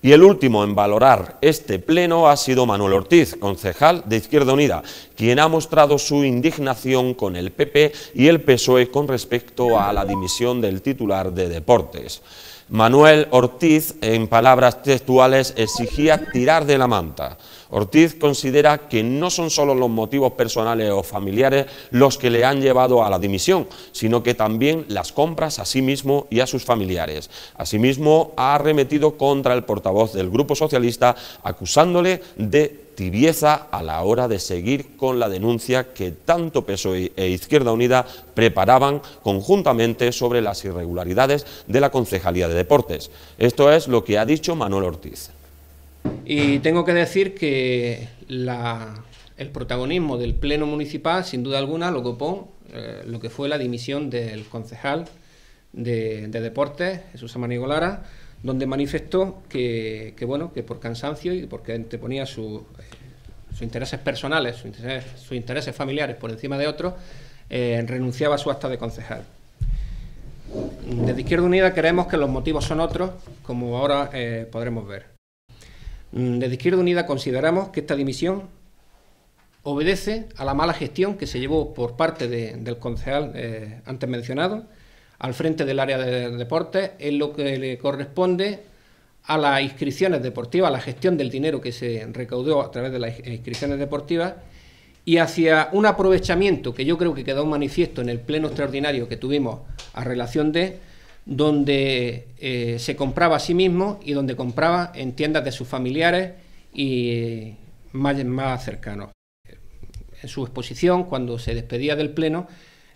Y el último en valorar este pleno ha sido Manuel Ortiz, concejal de Izquierda Unida, quien ha mostrado su indignación con el PP y el PSOE con respecto a la dimisión del titular de Deportes. Manuel Ortiz, en palabras textuales, exigía tirar de la manta. Ortiz considera que no son solo los motivos personales o familiares los que le han llevado a la dimisión, sino que también las compras a sí mismo y a sus familiares. Asimismo, ha arremetido contra el portavoz del Grupo Socialista acusándole de tibieza a la hora de seguir con la denuncia que tanto PSOE e Izquierda Unida preparaban conjuntamente sobre las irregularidades de la Concejalía de Deportes. Esto es lo que ha dicho Manuel Ortiz. Y tengo que decir que el protagonismo del Pleno Municipal, sin duda alguna, lo copó eh, lo que fue la dimisión del concejal de, Deportes, Jesús Amanigo Lara, donde manifestó que, bueno, que por cansancio y porque anteponía eh, sus intereses personales, sus intereses, sus intereses, familiares por encima de otros, eh, renunciaba a su acta de concejal. Desde Izquierda Unida creemos que los motivos son otros, como ahora eh, podremos ver. Desde Izquierda Unida consideramos que esta dimisión obedece a la mala gestión que se llevó por parte del concejal antes mencionado, al frente del área de deporte... es lo que le corresponde a las inscripciones deportivas, a la gestión del dinero que se recaudó a través de las inscripciones deportivas y hacia un aprovechamiento que yo creo que quedó manifiesto en el pleno extraordinario que tuvimos a relación de donde eh, se compraba a sí mismo y donde compraba en tiendas de sus familiares y eh, más, más cercanos. En su exposición, cuando se despedía del pleno,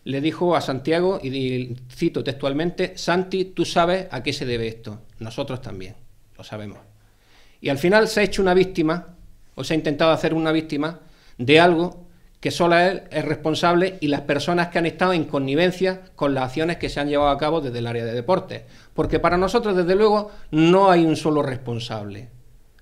le dijo a Santiago, y cito textualmente, Santi, tú sabes a qué se debe esto. Nosotros también, lo sabemos. Y al final se ha hecho una víctima, o se ha intentado hacer una víctima, de algo que solo él es responsable y las personas que han estado en connivencia con las acciones que se han llevado a cabo desde el área de deportes. Porque para nosotros, desde luego, no hay un solo responsable.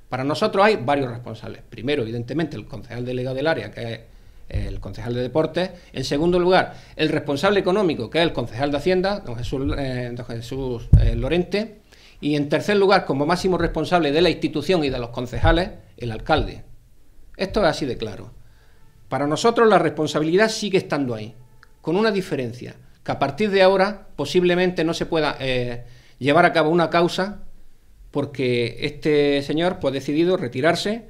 Para nosotros hay varios responsables. Primero, evidentemente, el concejal delegado del área, que es el concejal de deportes. En segundo lugar, el responsable económico, que es el concejal de Hacienda, don Jesús, eh, don Jesús eh, Lorente. Y en tercer lugar, como máximo responsable de la institución y de los concejales, el alcalde. Esto es así de claro. Para nosotros la responsabilidad sigue estando ahí, con una diferencia, que a partir de ahora posiblemente no se pueda eh, llevar a cabo una causa porque este señor pues, ha decidido retirarse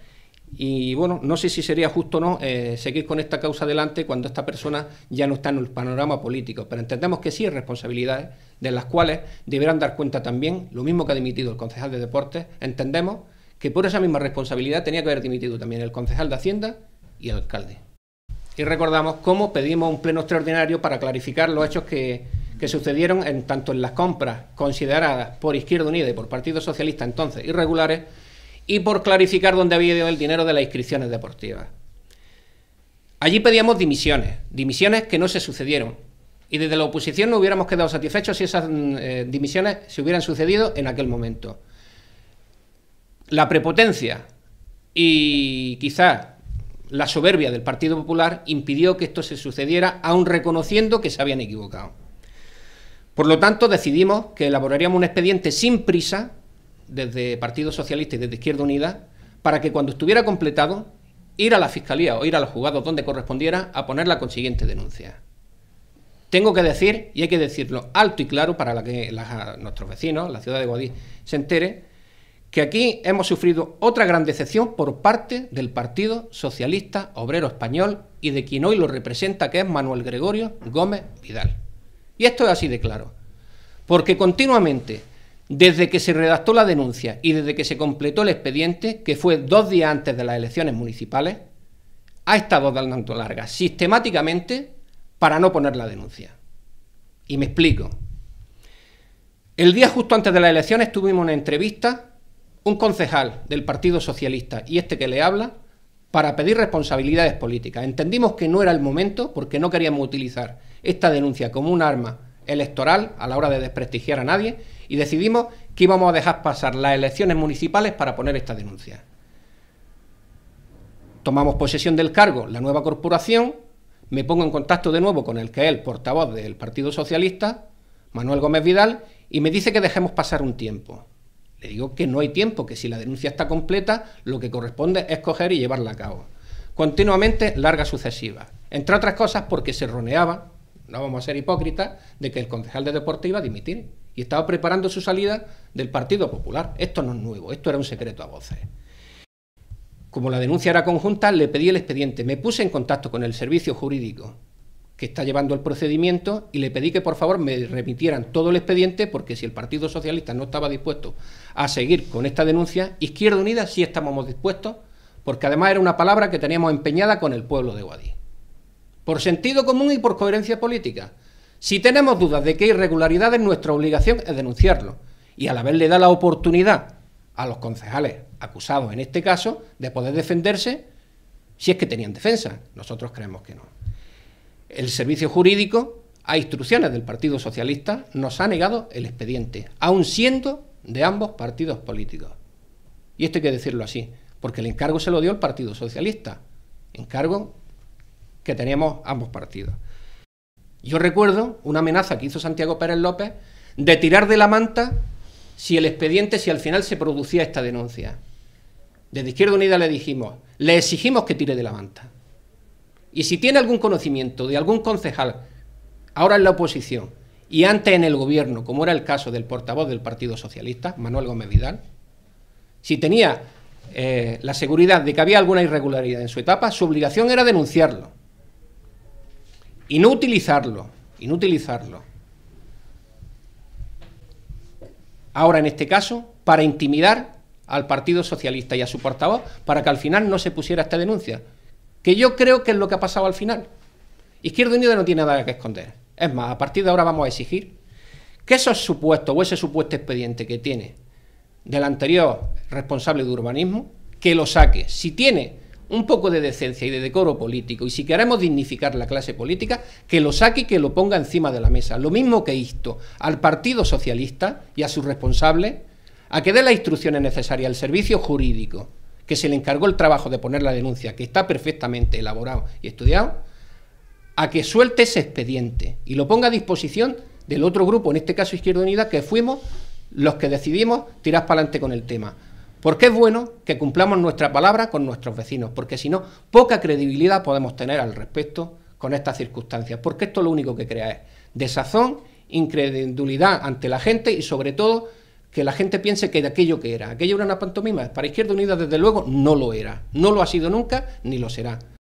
y bueno, no sé si sería justo o no eh, seguir con esta causa adelante cuando esta persona ya no está en el panorama político, pero entendemos que sí hay responsabilidades de las cuales deberán dar cuenta también, lo mismo que ha dimitido el concejal de deportes, entendemos que por esa misma responsabilidad tenía que haber dimitido también el concejal de Hacienda y el alcalde. Y recordamos cómo pedimos un pleno extraordinario para clarificar los hechos que, que sucedieron en tanto en las compras consideradas por Izquierda Unida y por Partido Socialista entonces irregulares, y por clarificar dónde había ido el dinero de las inscripciones deportivas. Allí pedíamos dimisiones, dimisiones que no se sucedieron. Y desde la oposición no hubiéramos quedado satisfechos si esas eh, dimisiones se hubieran sucedido en aquel momento. La prepotencia y quizás la soberbia del Partido Popular impidió que esto se sucediera, aun reconociendo que se habían equivocado. Por lo tanto, decidimos que elaboraríamos un expediente sin prisa desde Partido Socialista y desde Izquierda Unida para que cuando estuviera completado ir a la fiscalía o ir a los juzgados donde correspondiera a poner la consiguiente denuncia. Tengo que decir, y hay que decirlo alto y claro para que nuestros vecinos, la ciudad de Guadix, se entere, que aquí hemos sufrido otra gran decepción por parte del Partido Socialista Obrero Español y de quien hoy lo representa, que es Manuel Gregorio Gómez Vidal. Y esto es así de claro, porque continuamente desde que se redactó la denuncia y desde que se completó el expediente, que fue dos días antes de las elecciones municipales, ha estado dando larga sistemáticamente para no poner la denuncia. Y me explico. El día justo antes de las elecciones tuvimos una entrevista, un concejal del Partido Socialista y este que le habla, para pedir responsabilidades políticas. Entendimos que no era el momento porque no queríamos utilizar esta denuncia como un arma electoral a la hora de desprestigiar a nadie y decidimos que íbamos a dejar pasar las elecciones municipales para poner esta denuncia. Tomamos posesión del cargo la nueva corporación, me pongo en contacto de nuevo con el que es el portavoz del Partido Socialista, Manuel Gómez Vidal, y me dice que dejemos pasar un tiempo. Le digo que no hay tiempo, que si la denuncia está completa, lo que corresponde es coger y llevarla a cabo. Continuamente, larga sucesiva. Entre otras cosas porque se roneaba, no vamos a ser hipócritas, de que el concejal de deporte iba a dimitir y estaba preparando su salida del Partido Popular. Esto no es nuevo, esto era un secreto a voces. Como la denuncia era conjunta, le pedí el expediente, me puse en contacto con el servicio jurídico que está llevando el procedimiento y le pedí que por favor me remitieran todo el expediente porque si el Partido Socialista no estaba dispuesto a seguir con esta denuncia, Izquierda Unida sí estábamos dispuestos porque además era una palabra que teníamos empeñada con el pueblo de Guadí. Por sentido común y por coherencia política, si tenemos dudas de que hay irregularidades, nuestra obligación es denunciarlo y a la vez le da la oportunidad a los concejales acusados en este caso de poder defenderse si es que tenían defensa. Nosotros creemos que no. El servicio jurídico, a instrucciones del Partido Socialista, nos ha negado el expediente, aun siendo de ambos partidos políticos. Y esto hay que decirlo así, porque el encargo se lo dio el Partido Socialista, encargo que teníamos ambos partidos. Yo recuerdo una amenaza que hizo Santiago Pérez López de tirar de la manta si el expediente, si al final se producía esta denuncia. Desde Izquierda Unida le dijimos, le exigimos que tire de la manta. Y si tiene algún conocimiento de algún concejal, ahora en la oposición y antes en el gobierno, como era el caso del portavoz del Partido Socialista, Manuel Gómez Vidal, si tenía eh, la seguridad de que había alguna irregularidad en su etapa, su obligación era denunciarlo y no utilizarlo, y no utilizarlo. Ahora, en este caso, para intimidar al Partido Socialista y a su portavoz para que al final no se pusiera esta denuncia, que yo creo que es lo que ha pasado al final. Izquierda Unida no tiene nada que esconder. Es más, a partir de ahora vamos a exigir que esos supuestos o ese supuesto expediente que tiene del anterior responsable de urbanismo, que lo saque. Si tiene un poco de decencia y de decoro político, y si queremos dignificar la clase política, que lo saque y que lo ponga encima de la mesa. Lo mismo que insto al Partido Socialista y a sus responsables a que dé las instrucciones necesarias al servicio jurídico que se le encargó el trabajo de poner la denuncia, que está perfectamente elaborado y estudiado, a que suelte ese expediente y lo ponga a disposición del otro grupo, en este caso Izquierda Unida, que fuimos los que decidimos tirar para adelante con el tema. Porque es bueno que cumplamos nuestra palabra con nuestros vecinos, porque si no, poca credibilidad podemos tener al respecto con estas circunstancias, porque esto lo único que crea es desazón, incredulidad ante la gente y sobre todo que la gente piense que de aquello que era, aquello era una pantomima, para Izquierda Unida desde luego no lo era, no lo ha sido nunca ni lo será.